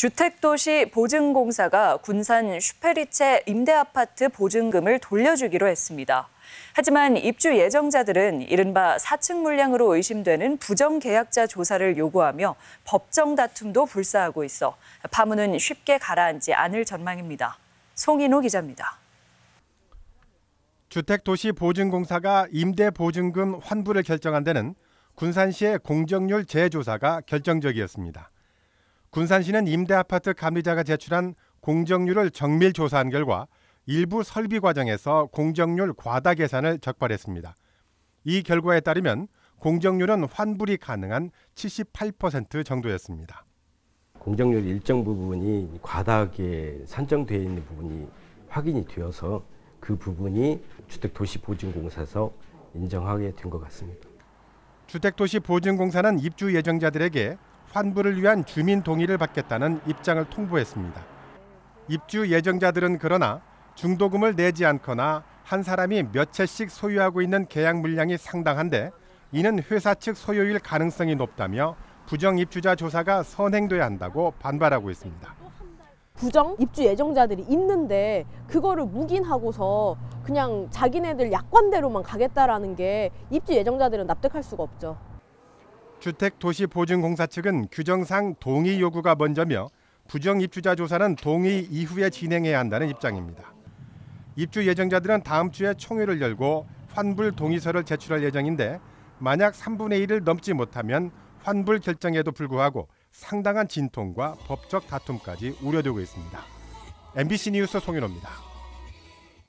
주택도시 보증공사가 군산 슈페리체 임대아파트 보증금을 돌려주기로 했습니다. 하지만 입주 예정자들은 이른바 4층 물량으로 의심되는 부정계약자 조사를 요구하며 법정 다툼도 불사하고 있어 파문은 쉽게 가라앉지 않을 전망입니다. 송인호 기자입니다. 주택도시보증공사가 임대보증금 환불을 결정한 데는 군산시의 공정률 재조사가 결정적이었습니다. 군산시는 임대 아파트 감리자가 제출한 공정률을 정밀 조사한 결과 일부 설비 과정에서 공정률 과다 계산을 적발했습니다. 이 결과에 따르면 공정률은 환불이 가능한 78% 정도였습니다. 공정률 일정 부분이 과다하게 산정되어 있는 부분이 확인이 되어서 그 부분이 주택도시보증공사에서 인정하게 된 것 같습니다. 주택도시보증공사는 입주 예정자들에게 환불을 위한 주민 동의를 받겠다는 입장을 통보했습니다. 입주 예정자들은 그러나 중도금을 내지 않거나 한 사람이 몇 채씩 소유하고 있는 계약 물량이 상당한데 이는 회사 측 소유일 가능성이 높다며 부정 입주자 조사가 선행돼야 한다고 반발하고 있습니다. 부정 입주 예정자들이 있는데 그거를 묵인하고서 그냥 자기네들 약관대로만 가겠다라는 게 입주 예정자들은 납득할 수가 없죠. 주택도시보증공사 측은 규정상 동의 요구가 먼저며 부정 입주자 조사는 동의 이후에 진행해야 한다는 입장입니다. 입주 예정자들은 다음 주에 총회를 열고 환불 동의서를 제출할 예정인데 만약 3분의 1을 넘지 못하면 환불 결정에도 불구하고 상당한 진통과 법적 다툼까지 우려되고 있습니다. MBC 뉴스 송윤호입니다.